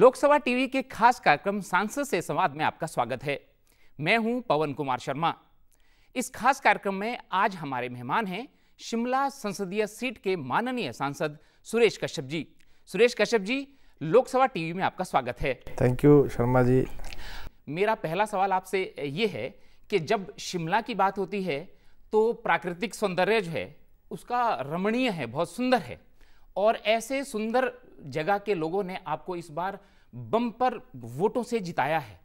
Lok Sabha TV के खास कार्यक्रम सांसद से संवाद में आपका स्वागत है मैं हूं पवन कुमार शर्मा इस खास कार्यक्रम में आज हमारे मेहमान हैं शिमला संसदीय सीट के माननीय सांसद सुरेश कश्यप जी सुरेश कश्यप जी लोकसभा टीवी में आपका स्वागत है थैंक यू शर्मा जी मेरा पहला सवाल आपसे ये है कि जब शिमला की बात होती है तो प्राकृतिक सौंदर्य जो है उसका रमणीय है बहुत सुंदर है और ऐसे सुंदर जगह के लोगों ने आपको इस बार बम्पर वोटों से जिताया है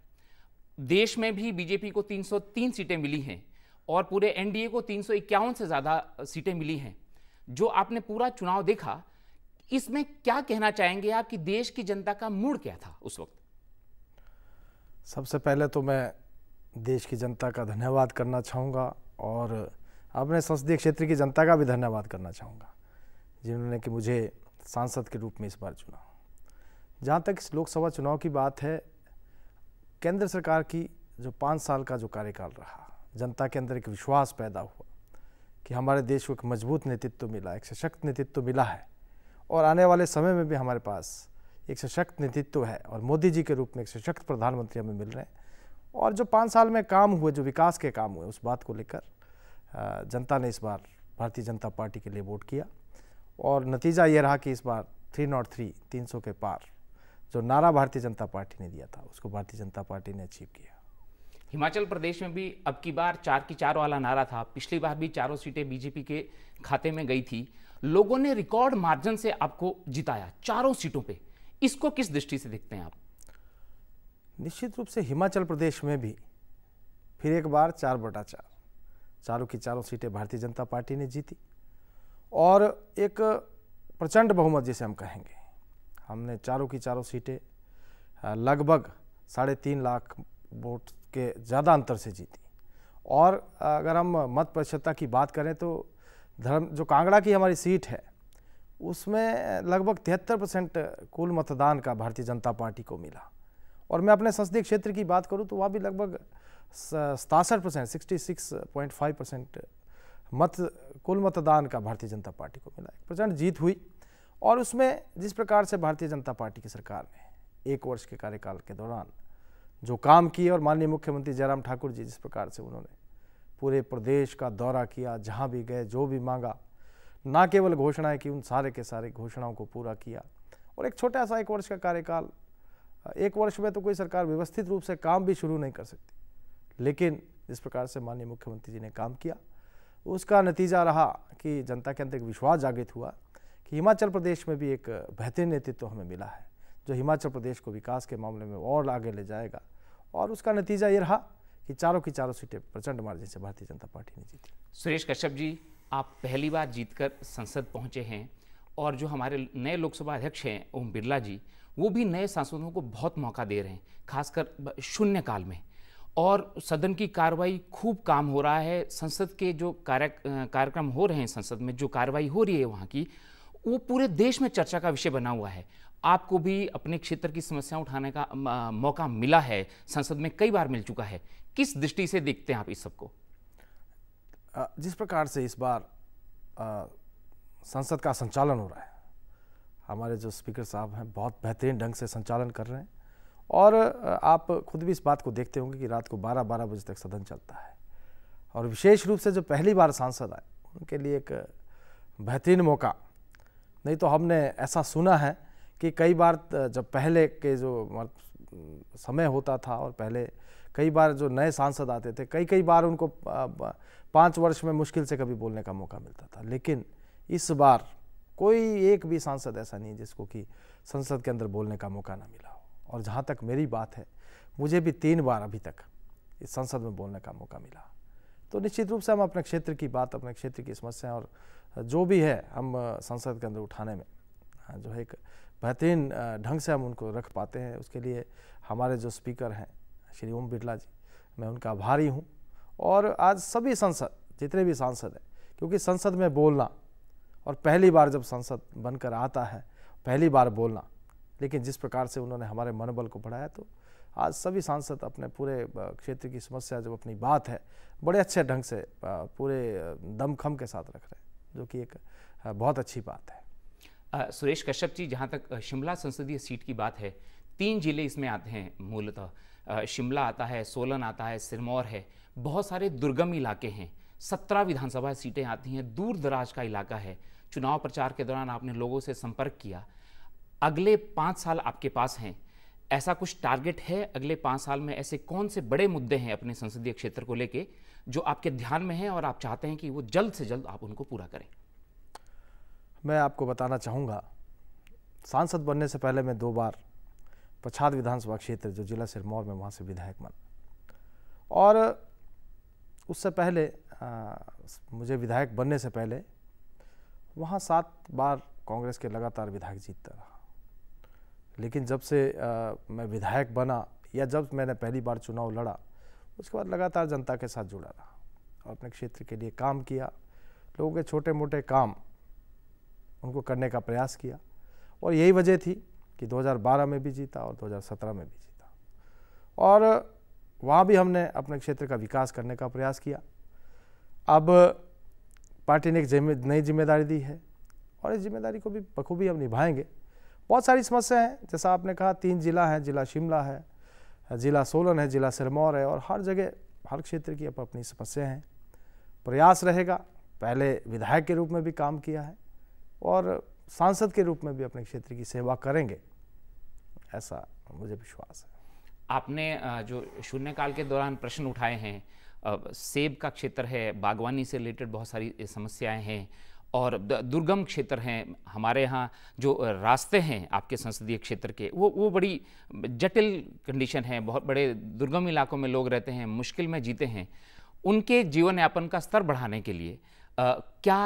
देश में भी बीजेपी को 303 सीटें मिली हैं और पूरे एनडीए को तीन से ज़्यादा सीटें मिली हैं जो आपने पूरा चुनाव देखा इसमें क्या कहना चाहेंगे आप कि देश की जनता का मूड क्या था उस वक्त सबसे पहले तो मैं देश की जनता का धन्यवाद करना चाहूँगा और अपने संसदीय क्षेत्र की जनता का भी धन्यवाद करना चाहूँगा जिन्होंने कि मुझे सांसद के रूप में इस बार चुना जहाँ तक इस लोकसभा चुनाव की बात है केंद्र सरकार की जो पाँच साल का जो कार्यकाल रहा जनता के अंदर एक विश्वास पैदा हुआ कि हमारे देश को एक मजबूत नेतृत्व मिला एक सशक्त नेतृत्व मिला है और आने वाले समय में भी हमारे पास एक सशक्त नेतृत्व है और मोदी जी के रूप में एक सशक्त प्रधानमंत्री हमें मिल रहे हैं और जो पाँच साल में काम हुए जो विकास के काम हुए उस बात को लेकर जनता ने इस बार भारतीय जनता पार्टी के लिए वोट किया और नतीजा ये रहा कि इस बार 303 300 के पार जो नारा भारतीय जनता पार्टी ने दिया था उसको भारतीय जनता पार्टी ने अचीव किया हिमाचल प्रदेश में भी अब की बार चार की चार वाला नारा था पिछली बार भी चारों सीटें बीजेपी के खाते में गई थी लोगों ने रिकॉर्ड मार्जिन से आपको जिताया चारों सीटों पे इसको किस दृष्टि से देखते हैं आप निश्चित रूप से हिमाचल प्रदेश में भी फिर एक बार चार बटा चार चारों की चारों सीटें भारतीय जनता पार्टी ने जीती और एक प्रचंड बहुमत जिसे हम कहेंगे हमने चारों की चारों सीटें लगभग साढ़े तीन लाख वोट के ज़्यादा अंतर से जीती और अगर हम मत प्रतिशतता की बात करें तो धर्म जो कांगड़ा की हमारी सीट है उसमें लगभग तिहत्तर परसेंट कुल मतदान का भारतीय जनता पार्टी को मिला और मैं अपने संसदीय क्षेत्र की बात करूं तो वहाँ भी लगभग सतासठ percent sixty six point five percent मत कुल मतदान का भारतीय जनता पार्टी को मिला एक प्रचंड जीत हुई और उसमें जिस प्रकार से भारतीय जनता पार्टी की सरकार ने एक वर्ष के कार्यकाल के दौरान जो काम किए और माननीय मुख्यमंत्री जयराम ठाकुर जी जिस प्रकार से उन्होंने पूरे प्रदेश का दौरा किया जहाँ भी गए जो भी मांगा ना केवल घोषणाएं की उन सारे के सारे घोषणाओं को पूरा किया और एक छोटा सा एक वर्ष का कार्यकाल एक वर्ष में तो कोई सरकार व्यवस्थित रूप से काम भी शुरू नहीं कर सकती लेकिन जिस प्रकार से माननीय मुख्यमंत्री जी ने काम किया उसका नतीजा रहा कि जनता के अंदर एक विश्वास जागृत हुआ कि हिमाचल प्रदेश में भी एक बेहतरीन नेतृत्व तो हमें मिला है जो हिमाचल प्रदेश को विकास के मामले में और आगे ले जाएगा और उसका नतीजा ये रहा कि चारों की चारों सीटें प्रचंड मार्जिन से भारतीय जनता पार्टी ने जीती सुरेश कश्यप जी आप पहली बार जीतकर संसद पहुंचे हैं और जो हमारे नए लोकसभा अध्यक्ष हैं ओम बिरला जी वो भी नए सांसदों को बहुत मौका दे रहे हैं खासकर शून्यकाल में और सदन की कार्रवाई खूब काम हो रहा है संसद के जो कार्य कार्यक्रम हो रहे हैं संसद में जो कार्रवाई हो रही है वहाँ की वो पूरे देश में चर्चा का विषय बना हुआ है आपको भी अपने क्षेत्र की समस्या उठाने का मौका मिला है संसद में कई बार मिल चुका है किस दृष्टि से देखते हैं आप इस सबको जिस प्रकार से इस बार संसद का संचालन हो रहा है हमारे जो स्पीकर साहब हैं बहुत बेहतरीन ढंग से संचालन कर रहे हैं और आप खुद भी इस बात को देखते होंगे कि रात को बारह बारह बजे तक सदन चलता है और विशेष रूप से जो पहली बार सांसद आए उनके लिए एक बेहतरीन मौका नहीं तो हमने ऐसा सुना है कि कई बार जब पहले के जो समय होता था और पहले कई बार जो नए सांसद आते थे कई कई बार उनको पाँच वर्ष में मुश्किल से कभी बोलने का मौका मिलता था लेकिन इस बार कोई एक भी सांसद ऐसा नहीं जिसको कि संसद के अंदर बोलने का मौका ना मिला और जहाँ तक मेरी बात है मुझे भी तीन बार अभी तक इस संसद में बोलने का मौका मिला तो निश्चित रूप से हम अपने क्षेत्र की बात अपने क्षेत्र की समस्याएं और जो भी है हम संसद के अंदर उठाने में जो है एक बेहतरीन ढंग से हम उनको रख पाते हैं उसके लिए हमारे जो स्पीकर हैं श्री ओम बिरला जी मैं उनका आभारी हूँ और आज सभी संसद जितने भी सांसद हैं क्योंकि संसद में बोलना और पहली बार जब संसद बनकर आता है पहली बार बोलना लेकिन जिस प्रकार से उन्होंने हमारे मनोबल को बढ़ाया तो आज सभी सांसद अपने पूरे क्षेत्र की समस्या जब अपनी बात है बड़े अच्छे ढंग से पूरे दमखम के साथ रख रहे हैं जो कि एक बहुत अच्छी बात है आ, सुरेश कश्यप जी जहाँ तक शिमला संसदीय सीट की बात है तीन जिले इसमें आते हैं मूलतः शिमला आता है सोलन आता है सिरमौर है बहुत सारे दुर्गम इलाके हैं सत्रह विधानसभा सीटें आती हैं दूर दराज का इलाका है चुनाव प्रचार के दौरान आपने लोगों से संपर्क किया अगले पाँच साल आपके पास हैं ऐसा कुछ टारगेट है अगले पाँच साल में ऐसे कौन से बड़े मुद्दे हैं अपने संसदीय क्षेत्र को लेके जो आपके ध्यान में हैं और आप चाहते हैं कि वो जल्द से जल्द आप उनको पूरा करें मैं आपको बताना चाहूँगा सांसद बनने से पहले मैं दो बार पछाद विधानसभा क्षेत्र जो जिला सिरमौर में वहाँ से विधायक बना और उससे पहले आ, मुझे विधायक बनने से पहले वहाँ सात बार कांग्रेस के लगातार विधायक जीतता रहा लेकिन जब से आ, मैं विधायक बना या जब मैंने पहली बार चुनाव लड़ा उसके बाद लगातार जनता के साथ जुड़ा रहा और अपने क्षेत्र के लिए काम किया लोगों के छोटे मोटे काम उनको करने का प्रयास किया और यही वजह थी कि 2012 में भी जीता और 2017 में भी जीता और वहाँ भी हमने अपने क्षेत्र का विकास करने का प्रयास किया अब पार्टी ने एक नई जिम्मेदारी दी है और इस जिम्मेदारी को भी बखूबी हम निभाएंगे बहुत सारी समस्याएं हैं जैसा आपने कहा तीन जिला हैं जिला शिमला है जिला सोलन है जिला सिरमौर है और हर जगह हर क्षेत्र की अब अपनी समस्याएं हैं प्रयास रहेगा पहले विधायक के रूप में भी काम किया है और सांसद के रूप में भी अपने क्षेत्र की सेवा करेंगे ऐसा मुझे विश्वास है आपने जो शून्यकाल के दौरान प्रश्न उठाए हैं सेब का क्षेत्र है बागवानी से रिलेटेड बहुत सारी समस्याएं हैं और दुर्गम क्षेत्र हैं हमारे यहाँ जो रास्ते हैं आपके संसदीय क्षेत्र के वो वो बड़ी जटिल कंडीशन है बहुत बड़े दुर्गम इलाकों में लोग रहते हैं मुश्किल में जीते हैं उनके जीवन यापन का स्तर बढ़ाने के लिए आ, क्या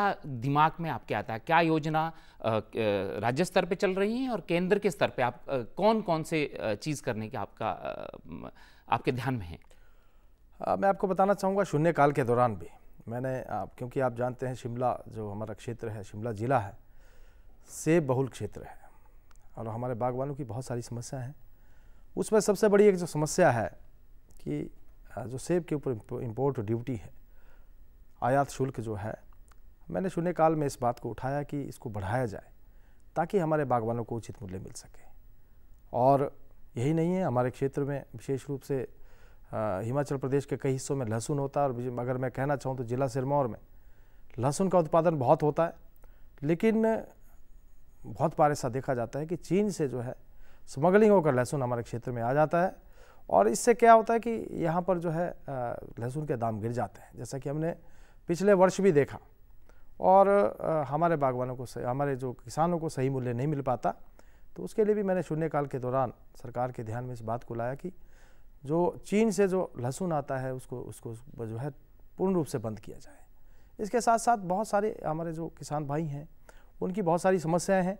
दिमाग में आपके आता है क्या योजना राज्य स्तर पर चल रही है और केंद्र के स्तर पर आप आ, कौन कौन से चीज़ करने के आपका आ, आपके ध्यान में है मैं आपको बताना चाहूँगा शून्यकाल के दौरान भी मैंने आप क्योंकि आप जानते हैं शिमला जो हमारा क्षेत्र है शिमला ज़िला है सेब बहुल क्षेत्र है और हमारे बागवानों की बहुत सारी समस्या हैं उसमें सबसे बड़ी एक जो समस्या है कि जो सेब के ऊपर इम्पोर्ट ड्यूटी है आयात शुल्क जो है मैंने शून्य काल में इस बात को उठाया कि इसको बढ़ाया जाए ताकि हमारे बागवानों को उचित मूल्य मिल सके और यही नहीं है हमारे क्षेत्र में विशेष रूप से हाँ, हिमाचल प्रदेश के कई हिस्सों में लहसुन होता है और अगर मैं कहना चाहूँ तो ज़िला सिरमौर में लहसुन का उत्पादन बहुत होता है लेकिन बहुत बार ऐसा देखा जाता है कि चीन से जो है स्मगलिंग होकर लहसुन हमारे क्षेत्र में आ जाता है और इससे क्या होता है कि यहाँ पर जो है लहसुन के दाम गिर जाते हैं जैसा कि हमने पिछले वर्ष भी देखा और हमारे बागवानों को हमारे जो किसानों को सही मूल्य नहीं मिल पाता तो उसके लिए भी मैंने शून्यकाल के दौरान सरकार के ध्यान में इस बात को लाया कि जो चीन से जो लहसुन आता है उसको उसको जो है पूर्ण रूप से बंद किया जाए इसके साथ साथ बहुत सारे हमारे जो किसान भाई हैं उनकी बहुत सारी समस्याएं हैं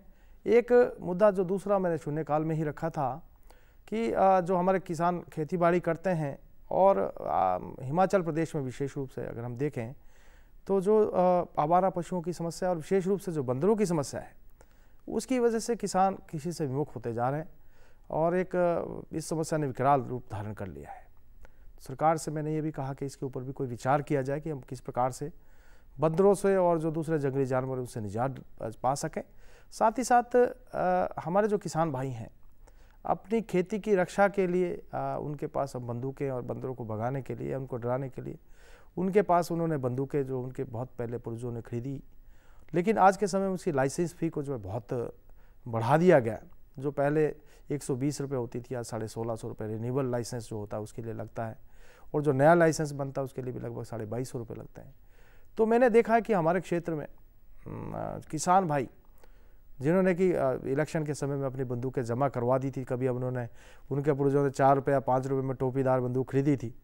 एक मुद्दा जो दूसरा मैंने शून्यकाल में ही रखा था कि जो हमारे किसान खेतीबाड़ी करते हैं और हिमाचल प्रदेश में विशेष रूप से अगर हम देखें तो जो आवारा पशुओं की समस्या और विशेष रूप से जो बंदरों की समस्या है उसकी वजह से किसान किसी से विमुख होते जा रहे हैं और एक इस समस्या ने विकराल रूप धारण कर लिया है सरकार से मैंने ये भी कहा कि इसके ऊपर भी कोई विचार किया जाए कि हम किस प्रकार से बंदरों से और जो दूसरे जंगली जानवर हैं उनसे निजात पा सकें साथ ही साथ आ, हमारे जो किसान भाई हैं अपनी खेती की रक्षा के लिए आ, उनके पास अब बंदूकें और बंदरों को भगाने के लिए उनको डराने के लिए उनके पास उन्होंने बंदूकें जो उनके बहुत पहले पुरुषों ने खरीदी लेकिन आज के समय में उसकी लाइसेंस फ़ी को जो है बहुत बढ़ा दिया गया जो पहले एक सौ होती थी आज साढ़े सोलह सौ रुपये रिन्यूअल लाइसेंस जो होता है उसके लिए लगता है और जो नया लाइसेंस बनता है उसके लिए भी लगभग साढ़े बाईस सौ रुपये लगते हैं तो मैंने देखा है कि हमारे क्षेत्र में हम्म, किसान भाई जिन्होंने कि इलेक्शन के समय में अपनी बंदूकें जमा करवा दी थी कभी अब उन्होंने उनके पूर्वजों ने चार रुपये या पाँच रुपये में टोपीदार बंदूक खरीदी थी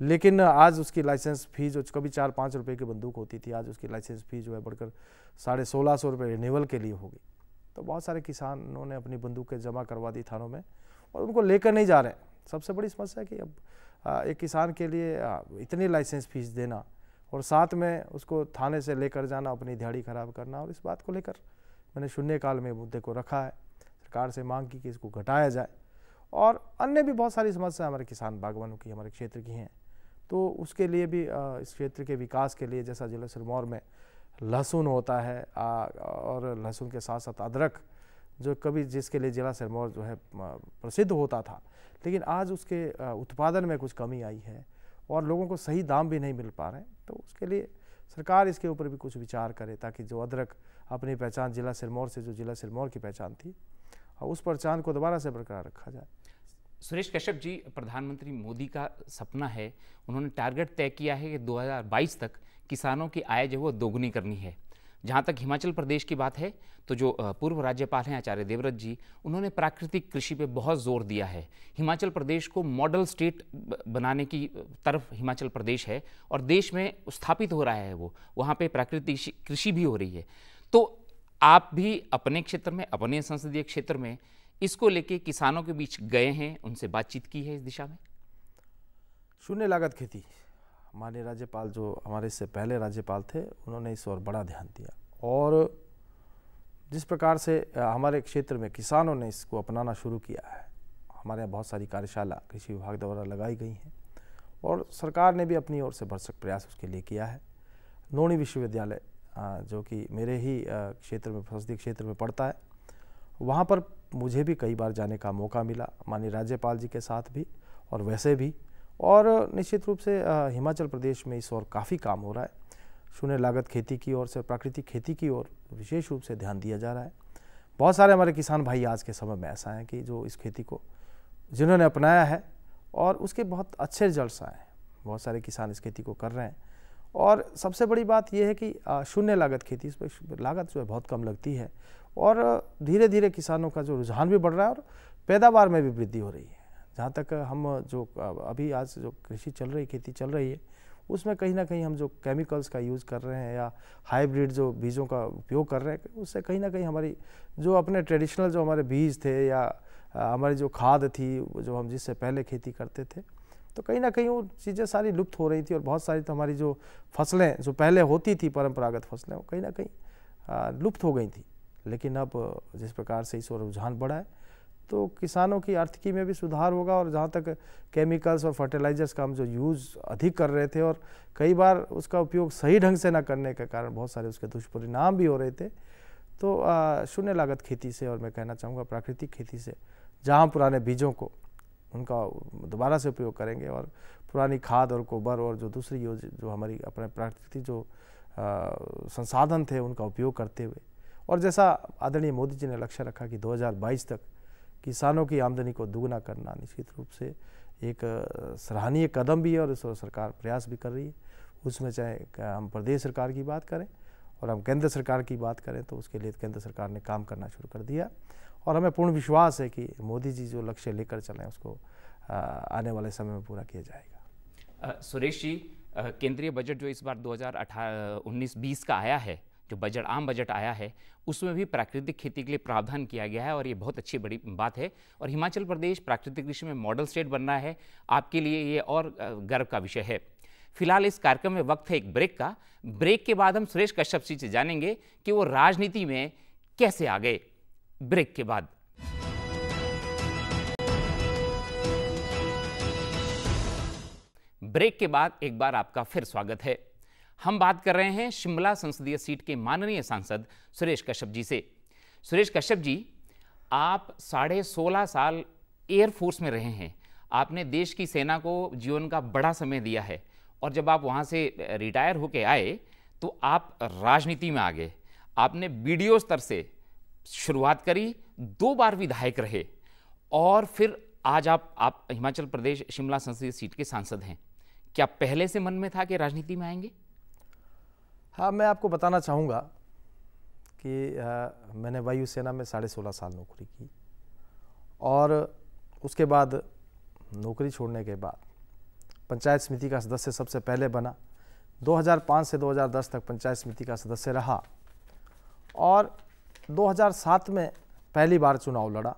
लेकिन आज उसकी लाइसेंस फ़ी जो कभी चार पाँच रुपये की बंदूक होती थी आज उसकी लाइसेंस फ़ी जो है बढ़कर साढ़े सोलह सौ रुपये रिन्यूअल के लिए होगी तो बहुत सारे किसानों ने अपनी बंदूकें जमा करवा दी थानों में और उनको लेकर नहीं जा रहे सबसे बड़ी समस्या कि अब एक किसान के लिए इतनी लाइसेंस फीस देना और साथ में उसको थाने से लेकर जाना अपनी दिहाड़ी खराब करना और इस बात को लेकर मैंने शून्यकाल में मुद्दे को रखा है सरकार से मांग की कि इसको घटाया जाए और अन्य भी बहुत सारी समस्याएं हमारे किसान बागवानों की हमारे क्षेत्र की हैं तो उसके लिए भी इस क्षेत्र के विकास के लिए जैसा जिला सिरमौर में लहसुन होता है आ, और लहसुन के साथ साथ अदरक जो कभी जिसके लिए ज़िला सिरमौर जो है प्रसिद्ध होता था लेकिन आज उसके उत्पादन में कुछ कमी आई है और लोगों को सही दाम भी नहीं मिल पा रहे तो उसके लिए सरकार इसके ऊपर भी कुछ विचार करे ताकि जो अदरक अपनी पहचान ज़िला सिरमौर से जो ज़िला सिरमौर की पहचान थी और उस पहचान को दोबारा से बरकरार रखा जाए सुरेश कश्यप जी प्रधानमंत्री मोदी का सपना है उन्होंने टारगेट तय किया है कि 2022 तक किसानों की आय जो है वो दोगुनी करनी है जहाँ तक हिमाचल प्रदेश की बात है तो जो पूर्व राज्यपाल हैं आचार्य देवव्रत जी उन्होंने प्राकृतिक कृषि पे बहुत जोर दिया है हिमाचल प्रदेश को मॉडल स्टेट बनाने की तरफ हिमाचल प्रदेश है और देश में स्थापित हो रहा है वो वहाँ पे प्राकृतिक कृषि भी हो रही है तो आप भी अपने क्षेत्र में अपने संसदीय क्षेत्र में इसको लेके किसानों के बीच गए हैं उनसे बातचीत की है इस दिशा में शून्य लागत खेती हमारे राज्यपाल जो हमारे इससे पहले राज्यपाल थे उन्होंने इस ओर बड़ा ध्यान दिया और जिस प्रकार से हमारे क्षेत्र में किसानों ने इसको अपनाना शुरू किया है हमारे यहाँ बहुत सारी कार्यशाला कृषि विभाग द्वारा लगाई गई हैं और सरकार ने भी अपनी ओर से भरसक प्रयास उसके लिए किया है नोनी विश्वविद्यालय जो कि मेरे ही क्षेत्र में फसदी क्षेत्र में पड़ता है वहाँ पर मुझे भी कई बार जाने का मौका मिला माननीय राज्यपाल जी के साथ भी और वैसे भी और निश्चित रूप से हिमाचल प्रदेश में इस ओर काफ़ी काम हो रहा है शून्य लागत खेती की ओर से प्राकृतिक खेती की ओर विशेष रूप से ध्यान दिया जा रहा है बहुत सारे हमारे किसान भाई आज के समय में ऐसा हैं कि जो इस खेती को जिन्होंने अपनाया है और उसके बहुत अच्छे रिजल्ट आए हैं बहुत सारे किसान इस खेती को कर रहे हैं और सबसे बड़ी बात यह है कि शून्य लागत खेती इस पर लागत जो है बहुत कम लगती है और धीरे धीरे किसानों का जो रुझान भी बढ़ रहा है और पैदावार में भी वृद्धि हो रही है जहाँ तक हम जो अभी आज जो कृषि चल रही खेती चल रही है उसमें कहीं ना कहीं हम जो केमिकल्स का यूज़ कर रहे हैं या हाइब्रिड जो बीजों का उपयोग कर रहे हैं उससे कहीं ना कहीं हमारी जो अपने ट्रेडिशनल जो हमारे बीज थे या हमारी जो खाद थी जो हम जिससे पहले खेती करते थे तो कहीं ना कहीं वो चीज़ें सारी लुप्त हो रही थी और बहुत सारी तो हमारी जो फसलें जो पहले होती थी परंपरागत फसलें वो कहीं ना कहीं लुप्त हो गई थी लेकिन अब जिस प्रकार से इस ओर रुझान बढ़ा है तो किसानों की आर्थिकी में भी सुधार होगा और जहाँ तक केमिकल्स और फर्टिलाइजर्स का हम जो यूज़ अधिक कर रहे थे और कई बार उसका उपयोग सही ढंग से ना करने के कारण बहुत सारे उसके दुष्परिणाम भी हो रहे थे तो शून्य लागत खेती से और मैं कहना चाहूँगा प्राकृतिक खेती से जहाँ पुराने बीजों को उनका दोबारा से उपयोग करेंगे और पुरानी खाद और गोबर और जो दूसरी योज जो हमारी अपने प्राकृतिक जो संसाधन थे उनका उपयोग करते हुए और जैसा आदरणीय मोदी जी ने लक्ष्य रखा कि 2022 तक किसानों की आमदनी को दोगुना करना निश्चित रूप से एक सराहनीय कदम भी है और इस पर सरकार प्रयास भी कर रही है उसमें चाहे हम प्रदेश सरकार की बात करें और हम केंद्र सरकार की बात करें तो उसके लिए केंद्र सरकार ने काम करना शुरू कर दिया और हमें पूर्ण विश्वास है कि मोदी जी जो लक्ष्य लेकर चले उसको आने वाले समय में पूरा किया जाएगा सुरेश जी केंद्रीय बजट जो इस बार दो हज़ार का आया है जो बजट आम बजट आया है उसमें भी प्राकृतिक खेती के लिए प्रावधान किया गया है और ये बहुत अच्छी बड़ी बात है और हिमाचल प्रदेश प्राकृतिक कृषि में मॉडल स्टेट बन रहा है आपके लिए ये और गर्व का विषय है फिलहाल इस कार्यक्रम में वक्त है एक ब्रेक का ब्रेक के बाद हम सुरेश कश्यप जी से जानेंगे कि वो राजनीति में कैसे आ गए ब्रेक के बाद ब्रेक के बाद एक बार आपका फिर स्वागत है हम बात कर रहे हैं शिमला संसदीय सीट के माननीय सांसद सुरेश कश्यप जी से सुरेश कश्यप जी आप साढ़े सोलह साल एयरफोर्स में रहे हैं आपने देश की सेना को जीवन का बड़ा समय दिया है और जब आप वहाँ से रिटायर होके आए तो आप राजनीति में आ गए आपने बी स्तर से शुरुआत करी दो बार विधायक रहे और फिर आज आप आप हिमाचल प्रदेश शिमला संसदीय सीट के सांसद हैं क्या पहले से मन में था कि राजनीति में आएंगे हाँ मैं आपको बताना चाहूँगा कि आ, मैंने वायुसेना में साढ़े सोलह साल नौकरी की और उसके बाद नौकरी छोड़ने के बाद पंचायत समिति का सदस्य सबसे पहले बना 2005 से 2010 तक पंचायत समिति का सदस्य रहा और 2007 में पहली बार चुनाव लड़ा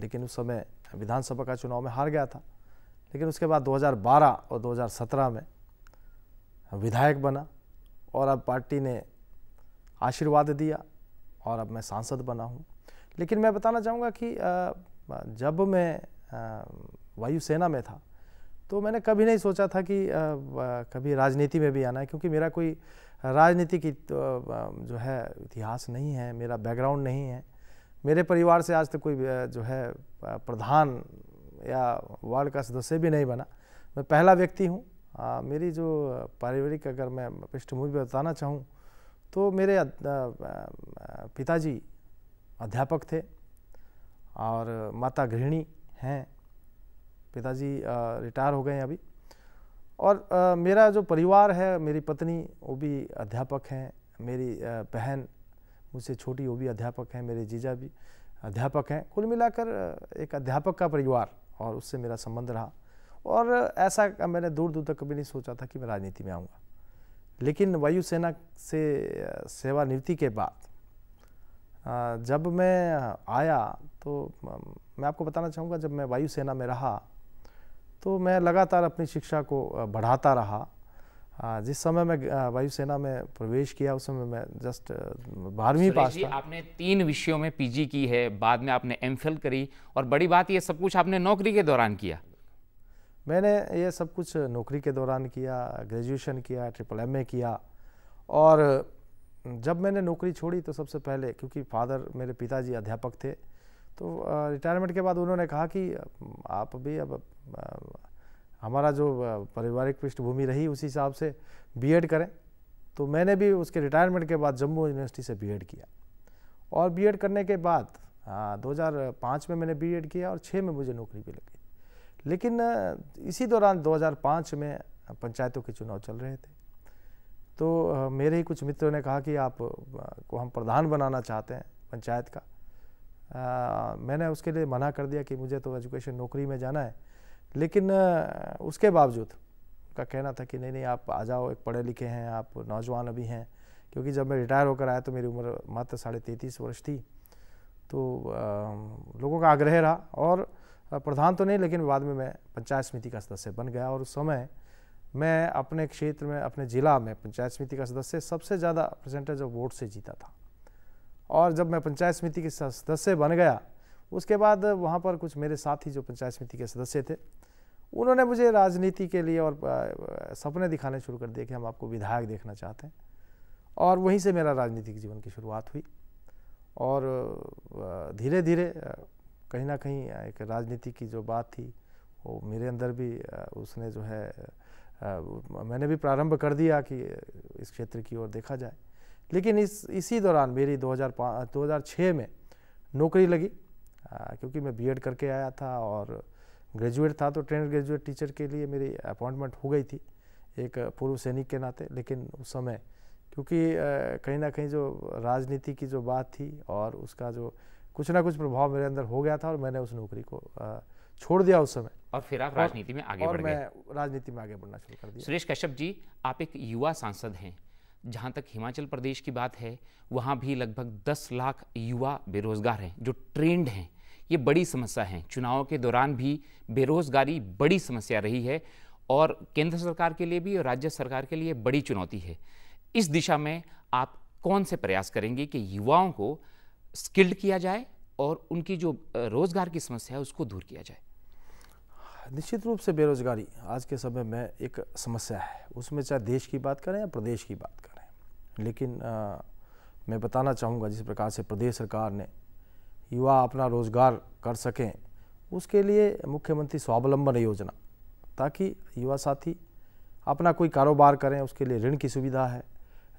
लेकिन उस समय विधानसभा का चुनाव में हार गया था लेकिन उसके बाद 2012 और 2017 में विधायक बना और अब पार्टी ने आशीर्वाद दिया और अब मैं सांसद बना हूँ लेकिन मैं बताना चाहूँगा कि जब मैं वायुसेना में था तो मैंने कभी नहीं सोचा था कि कभी राजनीति में भी आना है क्योंकि मेरा कोई राजनीति की तो, जो है इतिहास नहीं है मेरा बैकग्राउंड नहीं है मेरे परिवार से आज तक कोई जो है प्रधान या वार्ड का सदस्य भी नहीं बना मैं पहला व्यक्ति हूँ आ, मेरी जो पारिवारिक अगर मैं पृष्ठभूमि बताना चाहूँ तो मेरे पिताजी अध्यापक थे और माता गृहिणी हैं पिताजी रिटायर हो गए हैं अभी और आ, मेरा जो परिवार है मेरी पत्नी वो भी अध्यापक हैं मेरी बहन मुझसे छोटी वो भी अध्यापक हैं मेरे जीजा भी अध्यापक हैं कुल मिलाकर एक अध्यापक का परिवार और उससे मेरा संबंध रहा और ऐसा मैंने दूर दूर तक कभी नहीं सोचा था कि मैं राजनीति में आऊँगा लेकिन वायुसेना से सेवानिवृत्ति के बाद जब मैं आया तो मैं आपको बताना चाहूँगा जब मैं वायुसेना में रहा तो मैं लगातार अपनी शिक्षा को बढ़ाता रहा जिस समय मैं वायुसेना में प्रवेश किया उस समय मैं जस्ट बारहवीं पास था आपने तीन विषयों में पीजी की है बाद में आपने एमफिल करी और बड़ी बात ये सब कुछ आपने नौकरी के दौरान किया मैंने ये सब कुछ नौकरी के दौरान किया ग्रेजुएशन किया ट्रिपल एम किया और जब मैंने नौकरी छोड़ी तो सबसे पहले क्योंकि फादर मेरे पिताजी अध्यापक थे तो रिटायरमेंट के बाद उन्होंने कहा कि आप भी अब हमारा जो पारिवारिक पृष्ठभूमि रही उसी हिसाब से बीएड करें तो मैंने भी उसके रिटायरमेंट के बाद जम्मू यूनिवर्सिटी से बीएड किया और बीएड करने के बाद हाँ में मैंने बी किया और छः में मुझे नौकरी भी लग लेकिन इसी दौरान 2005 में पंचायतों के चुनाव चल रहे थे तो मेरे ही कुछ मित्रों ने कहा कि आप को हम प्रधान बनाना चाहते हैं पंचायत का आ, मैंने उसके लिए मना कर दिया कि मुझे तो एजुकेशन नौकरी में जाना है लेकिन उसके बावजूद का कहना था कि नहीं नहीं आप आ जाओ एक पढ़े लिखे हैं आप नौजवान अभी हैं क्योंकि जब मैं रिटायर होकर आया तो मेरी उम्र मात्र साढ़े तैंतीस वर्ष थी तो आ, लोगों का आग्रह रहा और प्रधान तो नहीं लेकिन बाद में मैं पंचायत समिति का सदस्य बन गया और उस समय मैं अपने क्षेत्र में अपने ज़िला में पंचायत समिति का सदस्य सबसे ज़्यादा परसेंटेज ऑफ वोट से जीता था और जब मैं पंचायत समिति के सदस्य बन गया उसके बाद वहाँ पर कुछ मेरे साथी जो पंचायत समिति के सदस्य थे उन्होंने मुझे राजनीति के लिए और सपने दिखाने शुरू कर दिए कि हम आपको विधायक देखना चाहते हैं और वहीं से मेरा राजनीतिक जीवन की शुरुआत हुई और धीरे धीरे कहीं ना कहीं एक राजनीति की जो बात थी वो मेरे अंदर भी उसने जो है मैंने भी प्रारंभ कर दिया कि इस क्षेत्र की ओर देखा जाए लेकिन इस इसी दौरान मेरी 2005 2006 में नौकरी लगी क्योंकि मैं बीएड करके आया था और ग्रेजुएट था तो ट्रेन ग्रेजुएट टीचर के लिए मेरी अपॉइंटमेंट हो गई थी एक पूर्व सैनिक के नाते लेकिन उस समय क्योंकि कहीं ना कहीं जो राजनीति की जो बात थी और उसका जो कुछ ना कुछ प्रभाव मेरे अंदर हो गया था और मैंने उस नौकरी को छोड़ दिया उस समय और फिर आप राजनीति में आगे बढ़ मैं राजनीति में आगे बढ़ना शुरू कर दिया सुरेश कश्यप जी आप एक युवा सांसद हैं जहाँ तक हिमाचल प्रदेश की बात है वहाँ भी लगभग दस लाख युवा बेरोजगार हैं जो ट्रेंड हैं ये बड़ी समस्या है चुनाव के दौरान भी बेरोजगारी बड़ी समस्या रही है और केंद्र सरकार के लिए भी और राज्य सरकार के लिए बड़ी चुनौती है इस दिशा में आप कौन से प्रयास करेंगे कि युवाओं को स्किल्ड किया जाए और उनकी जो रोज़गार की समस्या है उसको दूर किया जाए निश्चित रूप से बेरोज़गारी आज के समय में एक समस्या है उसमें चाहे देश की बात करें या प्रदेश की बात करें लेकिन आ, मैं बताना चाहूँगा जिस प्रकार से प्रदेश सरकार ने युवा अपना रोज़गार कर सकें उसके लिए मुख्यमंत्री स्वावलंबन योजना ताकि युवा साथी अपना कोई कारोबार करें उसके लिए ऋण की सुविधा है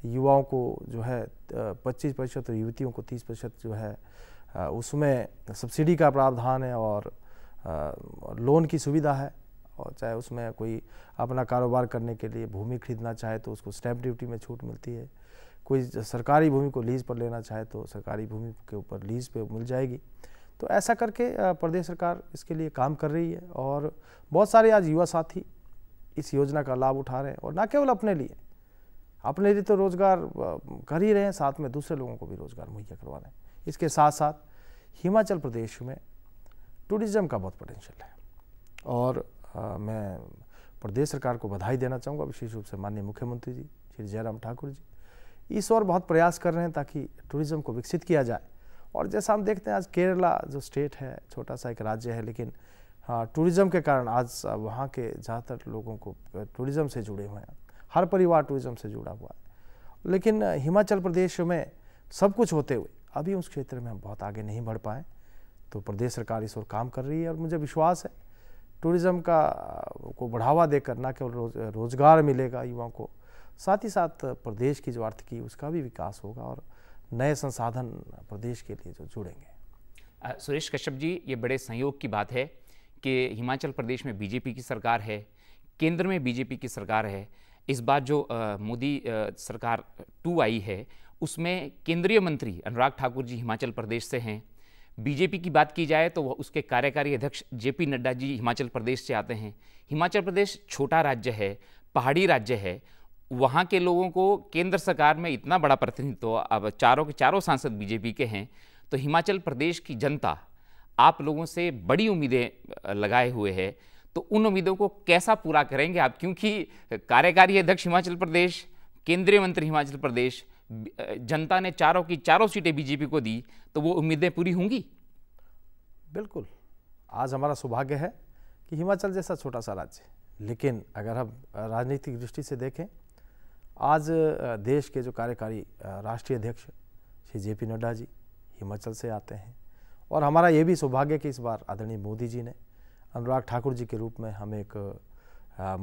युवाओं को जो है पच्चीस प्रतिशत और युवतियों को तीस प्रतिशत जो है उसमें सब्सिडी का प्रावधान है और लोन की सुविधा है और चाहे उसमें कोई अपना कारोबार करने के लिए भूमि खरीदना चाहे तो उसको स्टैम्प ड्यूटी में छूट मिलती है कोई सरकारी भूमि को लीज पर लेना चाहे तो सरकारी भूमि के ऊपर लीज पे मिल जाएगी तो ऐसा करके प्रदेश सरकार इसके लिए काम कर रही है और बहुत सारे आज युवा साथी इस योजना का लाभ उठा रहे हैं और ना केवल अपने लिए अपने लिए तो रोज़गार कर ही रहे हैं साथ में दूसरे लोगों को भी रोज़गार मुहैया करवा रहे हैं इसके साथ साथ हिमाचल प्रदेश में टूरिज़्म का बहुत पोटेंशियल है और आ, मैं प्रदेश सरकार को बधाई देना चाहूँगा विशेष रूप से माननीय मुख्यमंत्री जी श्री जयराम ठाकुर जी इस और बहुत प्रयास कर रहे हैं ताकि टूरिज़्म को विकसित किया जाए और जैसा हम देखते हैं आज केरला जो स्टेट है छोटा सा एक राज्य है लेकिन हाँ, टूरिज़्म के कारण आज वहाँ के ज़्यादातर लोगों को टूरिज़्म से जुड़े हुए हैं हर परिवार टूरिज्म से जुड़ा हुआ है लेकिन हिमाचल प्रदेश में सब कुछ होते हुए अभी उस क्षेत्र में हम बहुत आगे नहीं बढ़ पाए तो प्रदेश सरकार इस ओर काम कर रही है और मुझे विश्वास है टूरिज़्म का को बढ़ावा देकर ना केवल रोज, रोजगार मिलेगा युवाओं को साथ ही साथ प्रदेश की जो आर्थिकी उसका भी विकास होगा और नए संसाधन प्रदेश के लिए जो जुड़ेंगे सुरेश कश्यप जी ये बड़े संयोग की बात है कि हिमाचल प्रदेश में बीजेपी की सरकार है केंद्र में बीजेपी की सरकार है इस बार जो मोदी सरकार टू आई है उसमें केंद्रीय मंत्री अनुराग ठाकुर जी हिमाचल प्रदेश से हैं बीजेपी की बात की जाए तो वह उसके कार्यकारी अध्यक्ष जे पी नड्डा जी हिमाचल प्रदेश से आते हैं हिमाचल प्रदेश छोटा राज्य है पहाड़ी राज्य है वहाँ के लोगों को केंद्र सरकार में इतना बड़ा प्रतिनिधित्व अब चारों के चारों सांसद बीजेपी के हैं तो हिमाचल प्रदेश की जनता आप लोगों से बड़ी उम्मीदें लगाए हुए है तो उन उम्मीदों को कैसा पूरा करेंगे आप क्योंकि कार्यकारी अध्यक्ष हिमाचल प्रदेश केंद्रीय मंत्री हिमाचल प्रदेश जनता ने चारों की चारों सीटें बीजेपी को दी तो वो उम्मीदें पूरी होंगी बिल्कुल आज हमारा सौभाग्य है कि हिमाचल जैसा छोटा सा राज्य लेकिन अगर हम राजनीतिक दृष्टि से देखें आज देश के जो कार्यकारी राष्ट्रीय अध्यक्ष श्री जे पी नड्डा जी हिमाचल से आते हैं और हमारा ये भी सौभाग्य कि इस बार आदरणीय मोदी जी ने अनुराग ठाकुर जी के रूप में हमें एक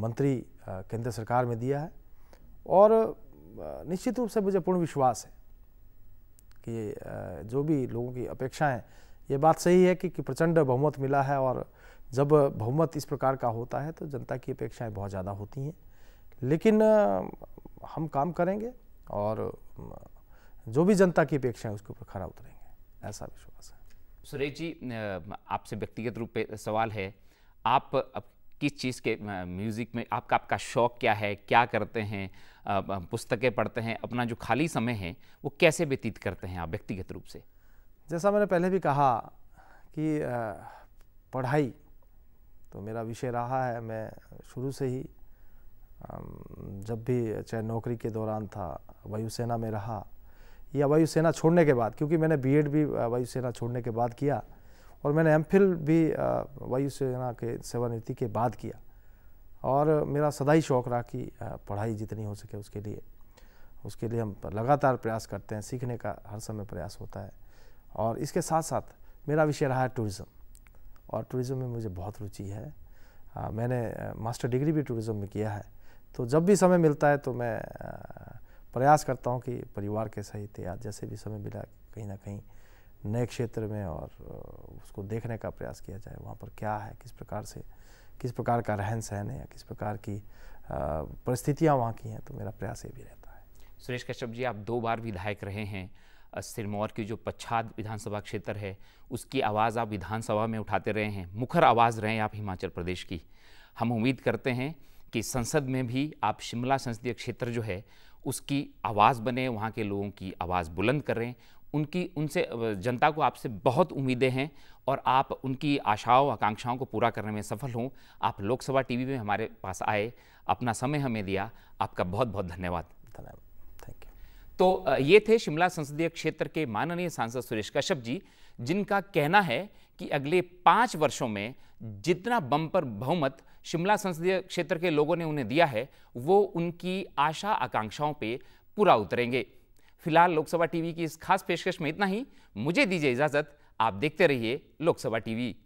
मंत्री केंद्र सरकार में दिया है और निश्चित रूप से मुझे पूर्ण विश्वास है कि जो भी लोगों की अपेक्षाएं ये बात सही है कि, कि प्रचंड बहुमत मिला है और जब बहुमत इस प्रकार का होता है तो जनता की अपेक्षाएं बहुत ज़्यादा होती हैं लेकिन हम काम करेंगे और जो भी जनता की अपेक्षा है उसके ऊपर खरा उतरेंगे ऐसा विश्वास है सुरेश जी आपसे व्यक्तिगत रूप पे सवाल है आप किस चीज़ के म्यूज़िक में आपका आपका शौक़ क्या है क्या करते हैं पुस्तकें पढ़ते हैं अपना जो खाली समय है वो कैसे व्यतीत करते हैं आप व्यक्तिगत रूप से जैसा मैंने पहले भी कहा कि पढ़ाई तो मेरा विषय रहा है मैं शुरू से ही जब भी चाहे नौकरी के दौरान था वायुसेना में रहा या वायुसेना छोड़ने के बाद क्योंकि मैंने बीएड भी वायुसेना छोड़ने के बाद किया और मैंने एम भी वायु सेना के सेवानिवृत्ति के बाद किया और मेरा सदा ही शौक रहा कि पढ़ाई जितनी हो सके उसके लिए उसके लिए हम लगातार प्रयास करते हैं सीखने का हर समय प्रयास होता है और इसके साथ साथ मेरा विषय रहा है टूरिज़्म और टूरिज़्म में मुझे बहुत रुचि है आ, मैंने मास्टर डिग्री भी टूरिज़्म में किया है तो जब भी समय मिलता है तो मैं प्रयास करता हूँ कि परिवार के सहित या जैसे भी समय मिला कहीं ना कहीं नए क्षेत्र में और उसको देखने का प्रयास किया जाए वहाँ पर क्या है किस प्रकार से किस प्रकार का रहन सहन है या किस प्रकार की परिस्थितियाँ वहाँ की हैं तो मेरा प्रयास ये भी रहता है सुरेश कश्यप जी आप दो बार विधायक रहे हैं सिरमौर की जो पच्छाद विधानसभा क्षेत्र है उसकी आवाज़ आप विधानसभा में उठाते रहे हैं मुखर आवाज़ रहे आप हिमाचल प्रदेश की हम उम्मीद करते हैं कि संसद में भी आप शिमला संसदीय क्षेत्र जो है उसकी आवाज़ बने वहाँ के लोगों की आवाज़ बुलंद करें उनकी उनसे जनता को आपसे बहुत उम्मीदें हैं और आप उनकी आशाओं आकांक्षाओं को पूरा करने में सफल हों आप लोकसभा टीवी में हमारे पास आए अपना समय हमें दिया आपका बहुत बहुत धन्यवाद धन्यवाद थैंक यू तो ये थे शिमला संसदीय क्षेत्र के माननीय सांसद सुरेश कश्यप जी जिनका कहना है कि अगले पाँच वर्षों में जितना बम्पर बहुमत शिमला संसदीय क्षेत्र के लोगों ने उन्हें दिया है वो उनकी आशा आकांक्षाओं पे पूरा उतरेंगे फिलहाल लोकसभा टीवी की इस खास पेशकश में इतना ही मुझे दीजिए इजाजत आप देखते रहिए लोकसभा टीवी